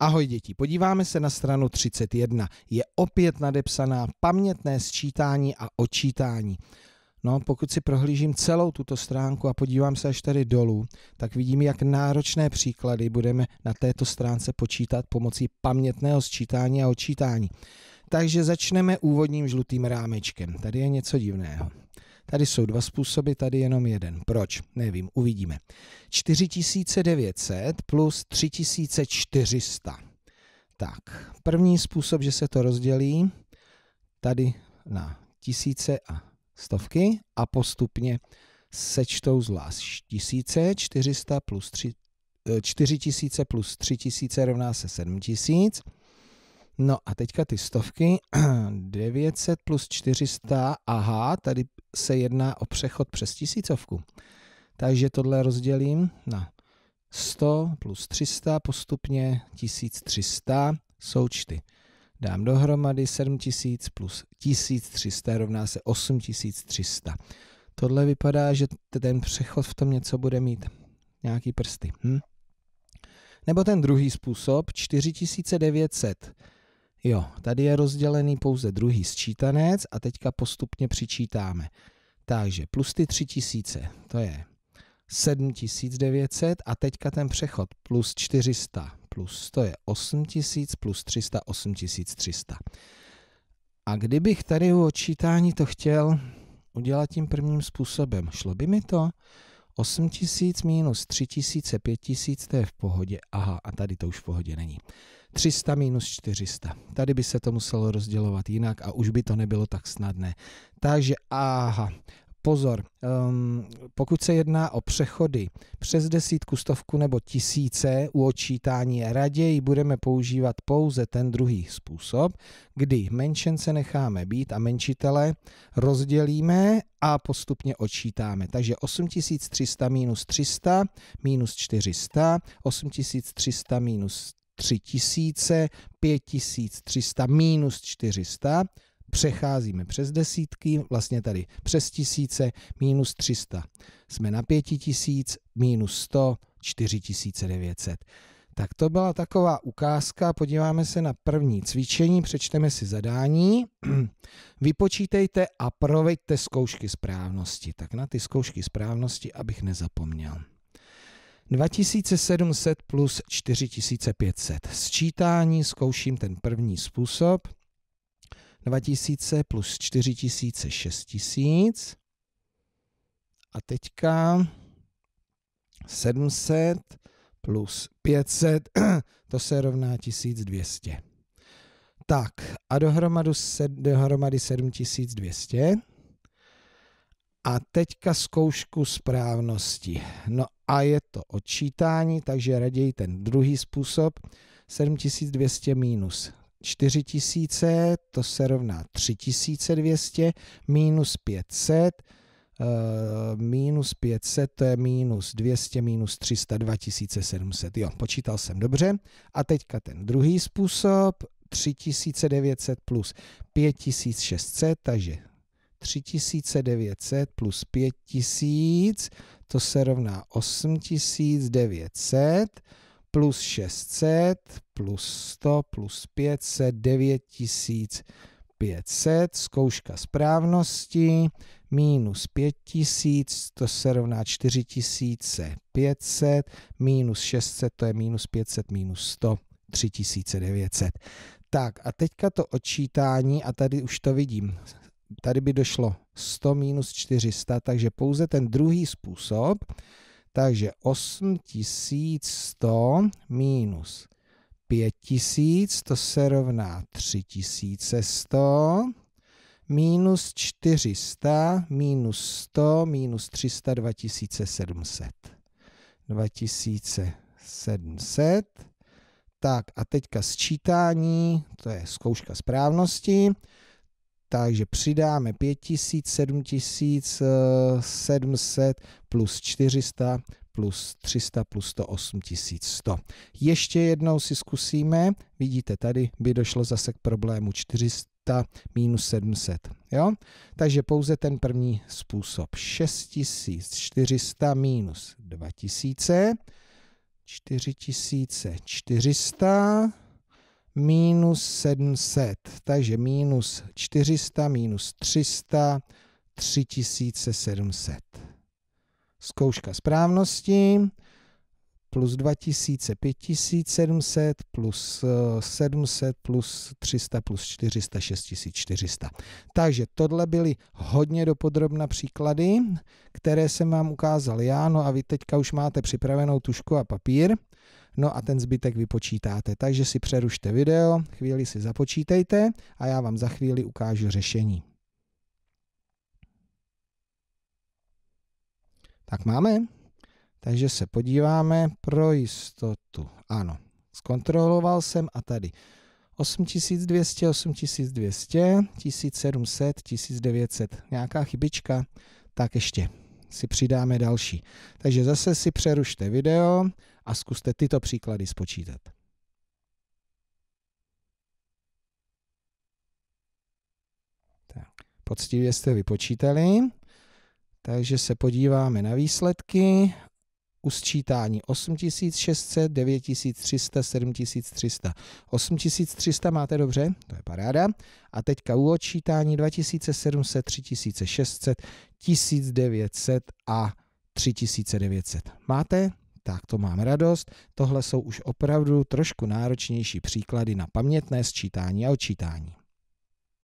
Ahoj děti, podíváme se na stranu 31. Je opět nadepsaná pamětné sčítání a očítání. No, pokud si prohlížím celou tuto stránku a podívám se až tady dolů, tak vidím, jak náročné příklady budeme na této stránce počítat pomocí pamětného sčítání a očítání. Takže začneme úvodním žlutým rámečkem. Tady je něco divného. Tady jsou dva způsoby, tady jenom jeden. Proč? Nevím, uvidíme. 4900 plus 3400. Tak, první způsob, že se to rozdělí tady na tisíce a stovky a postupně sečtou zvlášť. 1400 plus 3, 4000 eh, plus 3000 rovná se 7000. No a teďka ty stovky, 900 plus 400, aha, tady se jedná o přechod přes tisícovku. Takže tohle rozdělím na 100 plus 300, postupně 1300 součty. Dám dohromady 7000 plus 1300 rovná se 8300. Tohle vypadá, že ten přechod v tom něco bude mít. Nějaký prsty. Hm? Nebo ten druhý způsob, 4900 Jo, tady je rozdělený pouze druhý sčítanec a teďka postupně přičítáme. Takže plus ty 3000, to je 7900 a teďka ten přechod plus 400 plus to je 8000 plus 300 8300. A kdybych tady u odčítání to chtěl udělat tím prvním způsobem, šlo by mi to? 8 tisíc minus 3 tisíce, 5 tisíc, to je v pohodě. Aha, a tady to už v pohodě není. 300 minus 400. Tady by se to muselo rozdělovat jinak a už by to nebylo tak snadné. Takže aha, Pozor, um, pokud se jedná o přechody přes desítku, stovku nebo tisíce u očítání, raději budeme používat pouze ten druhý způsob, kdy menšence necháme být a menšitele rozdělíme a postupně odčítáme. Takže 8300 minus 300 minus 400, 8300 minus 3000, 5300 minus 400, přecházíme přes desítky, vlastně tady přes tisíce, minus 300. Jsme na pěti tisíc, minus 100, 4900. Tak to byla taková ukázka, podíváme se na první cvičení, přečteme si zadání, vypočítejte a proveďte zkoušky správnosti. Tak na ty zkoušky správnosti, abych nezapomněl. 2700 plus 4500. Sčítání zkouším ten první způsob. 2000 plus 4000, 6000. A teďka 700 plus 500, to se rovná 1200. Tak a dohromady, dohromady 7200. A teďka zkoušku správnosti. No a je to odčítání, takže raději ten druhý způsob. 7200 minus 4000, to se rovná 3200, minus 500, eh, minus 500, to je minus 200, minus 300, 2700. Jo, počítal jsem dobře. A teďka ten druhý způsob, 3900 plus 5600, takže 3900 plus 5000, to se rovná 8900 plus 600, plus 100, plus 500, 9500, zkouška správnosti, minus 5000, to se rovná 4500, minus 600, to je minus 500, minus 100, 3900. Tak a teďka to odčítání, a tady už to vidím, tady by došlo 100 minus 400, takže pouze ten druhý způsob, takže 8100 minus 5000, to se rovná 3100, minus 400, minus 100, minus 300, 2700. 2700. Tak a teďka sčítání, to je zkouška správnosti takže přidáme 5000, 7000, 700 plus 400 plus 300 plus 108100. 100. Ještě jednou si zkusíme, vidíte, tady by došlo zase k problému 400 minus 700. Jo? Takže pouze ten první způsob. 6400 minus 2000, 4400, minus 700, takže minus 400, minus 300, 3700. Zkouška správnosti plus 2000, 5700, plus 700, eh, plus 300, plus 400, 6400. Takže tohle byly hodně dopodrobna příklady, které jsem vám ukázal já, no a vy teďka už máte připravenou tušku a papír no a ten zbytek vypočítáte. Takže si přerušte video, chvíli si započítejte a já vám za chvíli ukážu řešení. Tak máme. Takže se podíváme pro jistotu. Ano, zkontroloval jsem a tady 8200, 8200, 1700, 1900. Nějaká chybička? Tak ještě si přidáme další. Takže zase si přerušte video a zkuste tyto příklady spočítat. Tak, poctivě jste vypočítali, takže se podíváme na výsledky usčítání 8600, 9300, 7300. 8300 máte dobře, to je paráda. A teďka u odčítání 2700, 3600, 1900 a 3900. Máte? Tak to mám radost. Tohle jsou už opravdu trošku náročnější příklady na pamětné sčítání a odčítání.